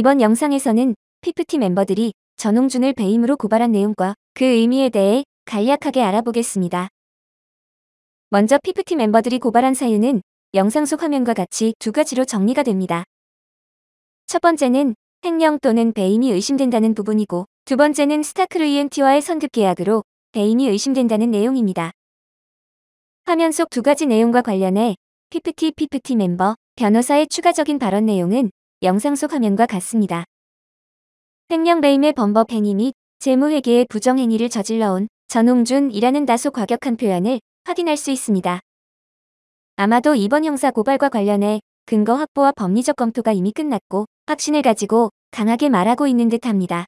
이번 영상에서는 피프티 멤버들이 전홍준을 배임으로 고발한 내용과 그 의미에 대해 간략하게 알아보겠습니다. 먼저 피프티 멤버들이 고발한 사유는 영상 속 화면과 같이 두 가지로 정리가 됩니다. 첫 번째는 횡령 또는 배임이 의심된다는 부분이고 두 번째는 스타크루이엔티와의 선급 계약으로 배임이 의심된다는 내용입니다. 화면 속 두 가지 내용과 관련해 피프티 피프티 멤버 변호사의 추가적인 발언 내용은 영상 속 화면과 같습니다. 횡령배임의 범법 행위 및 재무회계의 부정행위를 저질러온 전홍준이라는 다소 과격한 표현을 확인할 수 있습니다. 아마도 이번 형사 고발과 관련해 근거 확보와 법리적 검토가 이미 끝났고 확신을 가지고 강하게 말하고 있는 듯합니다.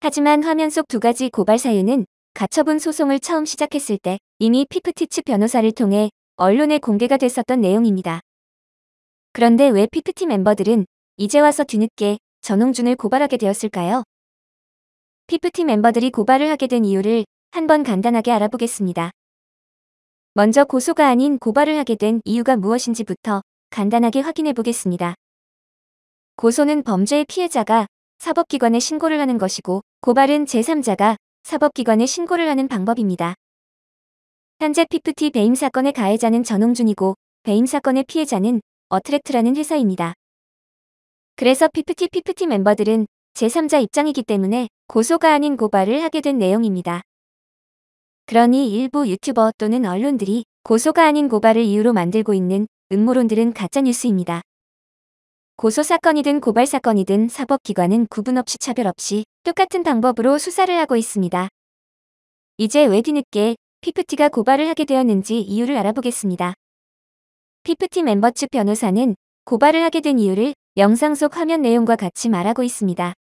하지만 화면 속 두 가지 고발 사유는 가처분 소송을 처음 시작했을 때 이미 피프티츠 변호사를 통해 언론에 공개가 됐었던 내용입니다. 그런데 왜 피프티 멤버들은 이제 와서 뒤늦게 전홍준을 고발하게 되었을까요? 피프티 멤버들이 고발을 하게 된 이유를 한번 간단하게 알아보겠습니다. 먼저 고소가 아닌 고발을 하게 된 이유가 무엇인지부터 간단하게 확인해 보겠습니다. 고소는 범죄의 피해자가 사법기관에 신고를 하는 것이고 고발은 제3자가 사법기관에 신고를 하는 방법입니다. 현재 피프티 배임 사건의 가해자는 전홍준이고 배임 사건의 피해자는 어트랙트라는 회사입니다. 그래서 피프티 피프티 멤버들은 제3자 입장이기 때문에 고소가 아닌 고발을 하게 된 내용입니다. 그러니 일부 유튜버 또는 언론들이 고소가 아닌 고발을 이유로 만들고 있는 음모론들은 가짜뉴스입니다. 고소사건이든 고발사건이든 사법기관은 구분 없이 차별 없이 똑같은 방법으로 수사를 하고 있습니다. 이제 왜 뒤늦게 피프티가 고발을 하게 되었는지 이유를 알아보겠습니다. 피프티 멤버 측 변호사는 고발을 하게 된 이유를 영상 속 화면 내용과 같이 말하고 있습니다.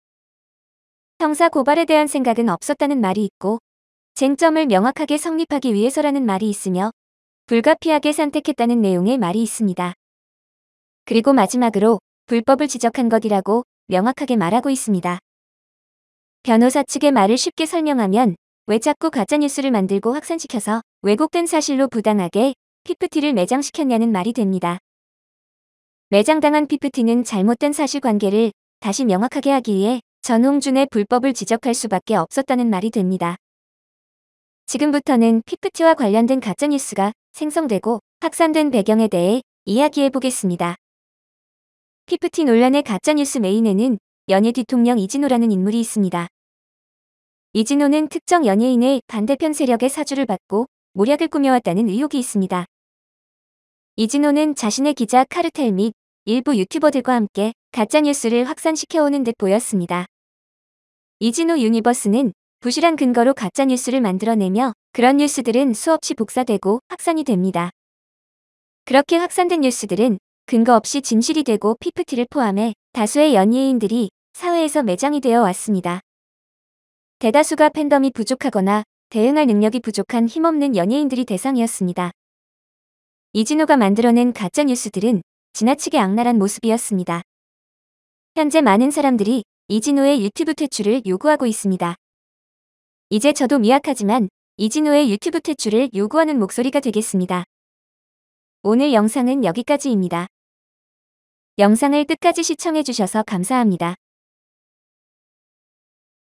형사 고발에 대한 생각은 없었다는 말이 있고 쟁점을 명확하게 성립하기 위해서라는 말이 있으며 불가피하게 선택했다는 내용의 말이 있습니다. 그리고 마지막으로 불법을 지적한 것이라고 명확하게 말하고 있습니다. 변호사 측의 말을 쉽게 설명하면 왜 자꾸 가짜뉴스를 만들고 확산시켜서 왜곡된 사실로 부당하게 피프티를 매장시켰냐는 말이 됩니다. 매장당한 피프티는 잘못된 사실관계를 다시 명확하게 하기 위해 전홍준의 불법을 지적할 수밖에 없었다는 말이 됩니다. 지금부터는 피프티와 관련된 가짜뉴스가 생성되고 확산된 배경에 대해 이야기해 보겠습니다. 피프티 논란의 가짜뉴스 메인에는 연예 대통령 이진호라는 인물이 있습니다. 이진호는 특정 연예인의 반대편 세력의 사주를 받고 모략을 꾸며왔다는 의혹이 있습니다. 이진호는 자신의 기자 카르텔 및 일부 유튜버들과 함께 가짜뉴스를 확산시켜오는 듯 보였습니다. 이진호 유니버스는 부실한 근거로 가짜뉴스를 만들어내며 그런 뉴스들은 수없이 복사되고 확산이 됩니다. 그렇게 확산된 뉴스들은 근거 없이 진실이 되고 피프티를 포함해 다수의 연예인들이 사회에서 매장이 되어 왔습니다. 대다수가 팬덤이 부족하거나 대응할 능력이 부족한 힘없는 연예인들이 대상이었습니다. 이진호가 만들어낸 가짜 뉴스들은 지나치게 악랄한 모습이었습니다. 현재 많은 사람들이 이진우의 유튜브 퇴출을 요구하고 있습니다. 이제 저도 미약하지만 이진우의 유튜브 퇴출을 요구하는 목소리가 되겠습니다. 오늘 영상은 여기까지입니다. 영상을 끝까지 시청해주셔서 감사합니다.